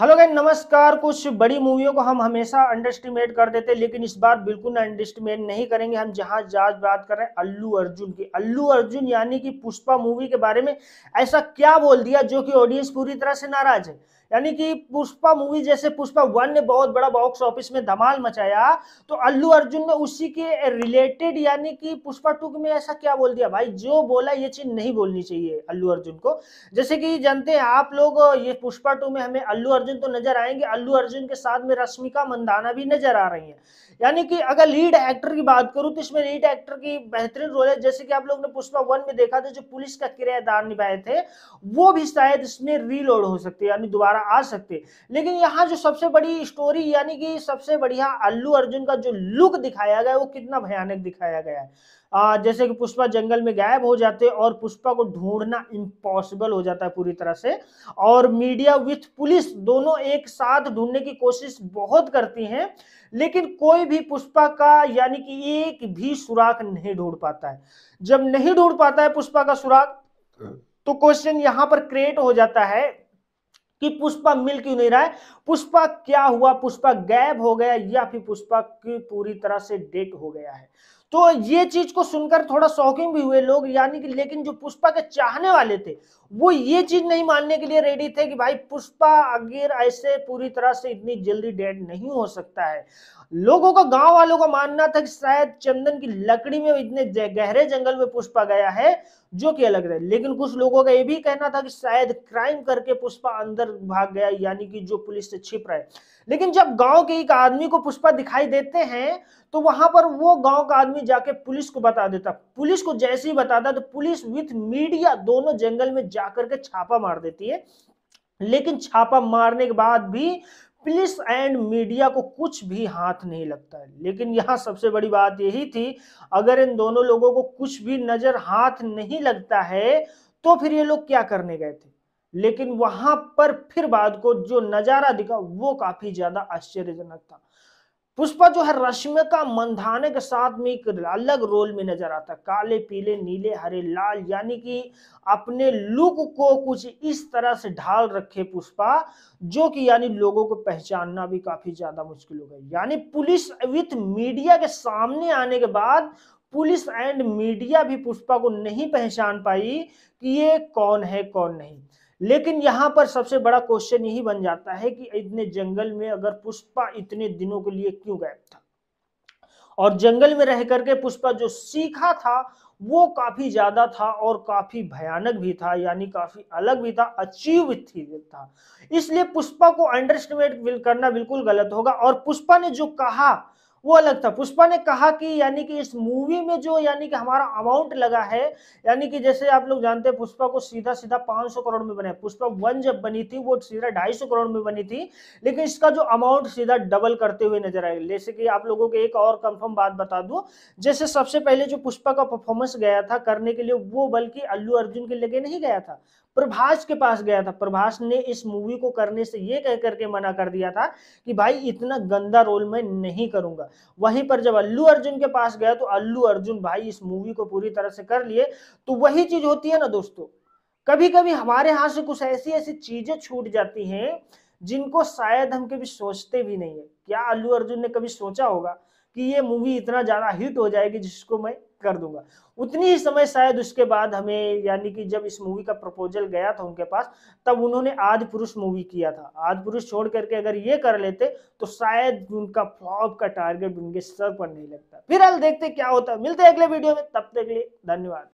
Hello gain नमस्कार कुछ बड़ी मूवियों को हम हमेशा अंडरस्टिमेट कर देते लेकिन इस बार बिल्कुल अंडरस्टिमेट नहीं करेंगे हम जहां जाज बात कर रहे हैं अल्लू अर्जुन की अल्लू अर्जुन यानी कि पुष्पा मूवी के बारे में ऐसा क्या बोल दिया जो कि ऑडियंस पूरी तरह से नाराज है यानी कि पुष्पा मूवी जैसे पुष्पा वन ने बहुत बड़ा बॉक्स ऑफिस में धमाल मचाया तो अल्लू अर्जुन ने उसी के रिलेटेड यानी कि पुष्पा टू में ऐसा क्या बोल दिया भाई जो बोला ये चीज नहीं बोलनी चाहिए अल्लू अर्जुन को जैसे कि जानते हैं आप लोग ये पुष्पा टू में हमें अल्लू अर्जुन तो नजर आएंगे अल्लू अर्जुन के साथ में रश्मिका मंदाना भी नजर आ रही है यानी कि अगर लीड एक्टर की बात करूं तो इसमें लीड एक्टर की बेहतरीन रोल है जैसे कि आप लोग ने पुष्पा वन में देखा था जो पुलिस का किराएदार निभाए थे वो भी शायद इसमें रीलोड हो सकती है यानी दोबारा वगैरह आ सकते लेकिन यहाँ जो सबसे बड़ी स्टोरी यानी कि सबसे बढ़िया अल्लू अर्जुन का जो लुक दिखाया गया वो कितना भयानक दिखाया गया है आ, जैसे कि पुष्पा जंगल में गायब हो जाते और पुष्पा को ढूंढना इम्पॉसिबल हो जाता है पूरी तरह से और मीडिया विथ पुलिस दोनों एक साथ ढूंढने की कोशिश बहुत करती हैं लेकिन कोई भी पुष्पा का यानी कि एक भी सुराग नहीं ढूंढ पाता है जब नहीं ढूंढ पाता है पुष्पा का सुराग हाँ। तो क्वेश्चन यहां पर क्रिएट हो जाता है कि पुष्पा मिल क्यों नहीं रहा है पुष्पा क्या हुआ पुष्पा गैब हो गया या फिर पुष्पा की पूरी तरह से डेट हो गया है तो ये चीज को सुनकर थोड़ा शौकिंग भी हुए लोग यानी कि लेकिन जो पुष्पा के चाहने वाले थे वो ये चीज नहीं मानने के लिए रेडी थे कि भाई पुष्पा अगर ऐसे पूरी तरह से इतनी जल्दी डेड नहीं हो सकता है लोगों का गांव वालों का मानना था कि शायद चंदन की लकड़ी में इतने गहरे जंगल में पुष्पा गया है जो कि अलग रहे लेकिन कुछ लोगों का ये भी कहना था कि शायद क्राइम करके पुष्पा अंदर भाग गया यानी कि जो पुलिस से छिप रहे लेकिन जब गांव के एक आदमी को पुष्पा दिखाई देते हैं तो वहां पर वो गांव का आदमी जाके पुलिस को बता देता पुलिस को जैसे ही बताता तो पुलिस विथ मीडिया दोनों जंगल में जाकर के छापा मार देती है लेकिन छापा मारने के बाद भी पुलिस एंड मीडिया को कुछ भी हाथ नहीं लगता है लेकिन यहाँ सबसे बड़ी बात यही थी अगर इन दोनों लोगों को कुछ भी नजर हाथ नहीं लगता है तो फिर ये लोग क्या करने गए थे लेकिन वहां पर फिर बाद को जो नजारा दिखा वो काफी ज्यादा आश्चर्यजनक था पुष्पा जो है का मंधाने के साथ में एक अलग रोल में नजर आता है काले पीले नीले हरे लाल यानी कि अपने लुक को कुछ इस तरह से ढाल रखे पुष्पा जो कि यानी लोगों को पहचानना भी काफी ज्यादा मुश्किल हो गई यानी पुलिस विथ मीडिया के सामने आने के बाद पुलिस एंड मीडिया भी पुष्पा को नहीं पहचान पाई कि ये कौन है कौन नहीं लेकिन यहाँ पर सबसे बड़ा क्वेश्चन यही बन जाता है कि इतने जंगल में अगर पुष्पा इतने दिनों के लिए क्यों गायब था और जंगल में रह करके पुष्पा जो सीखा था वो काफी ज्यादा था और काफी भयानक भी था यानी काफी अलग भी था अचीव थी था इसलिए पुष्पा को अंडरस्टिमेट करना बिल्कुल गलत होगा और पुष्पा ने जो कहा वो अलग था पुष्पा ने कहा कि यानी कि इस मूवी में जो यानी कि हमारा अमाउंट लगा है यानी कि जैसे आप लोग जानते हैं पुष्पा को सीधा सीधा 500 करोड़ में बना पुष्पा वन जब बनी थी वो सीधा सौ करोड़ में बनी थी लेकिन इसका जो अमाउंट सीधा डबल करते हुए नजर आए जैसे कि आप लोगों को एक और कंफर्म बात बता दू जैसे सबसे पहले जो पुष्पा का परफॉर्मेंस गया था करने के लिए वो बल्कि अल्लू अर्जुन के लिए नहीं गया था प्रभास के पास गया था प्रभास ने इस मूवी को करने से ये कह करके मना कर दिया था कि भाई इतना गंदा रोल मैं नहीं करूंगा वहीं पर जब अल्लू अर्जुन के पास गया तो अल्लू अर्जुन भाई इस मूवी को पूरी तरह से कर लिए तो वही चीज होती है ना दोस्तों कभी कभी हमारे हाथ से कुछ ऐसी ऐसी चीजें छूट जाती हैं जिनको शायद हम कभी सोचते भी नहीं है क्या अल्लू अर्जुन ने कभी सोचा होगा कि ये मूवी इतना ज़्यादा हिट हो जाएगी जिसको मैं कर दूंगा उतनी ही समय शायद उसके बाद हमें यानी कि जब इस मूवी का प्रपोजल गया था उनके पास तब उन्होंने आदि पुरुष मूवी किया था आदि पुरुष छोड़ करके अगर ये कर लेते तो शायद उनका फ्लॉप का टारगेट उनके सर पर नहीं लगता फिर हल देखते क्या होता है मिलते हैं अगले वीडियो में तब तक के लिए धन्यवाद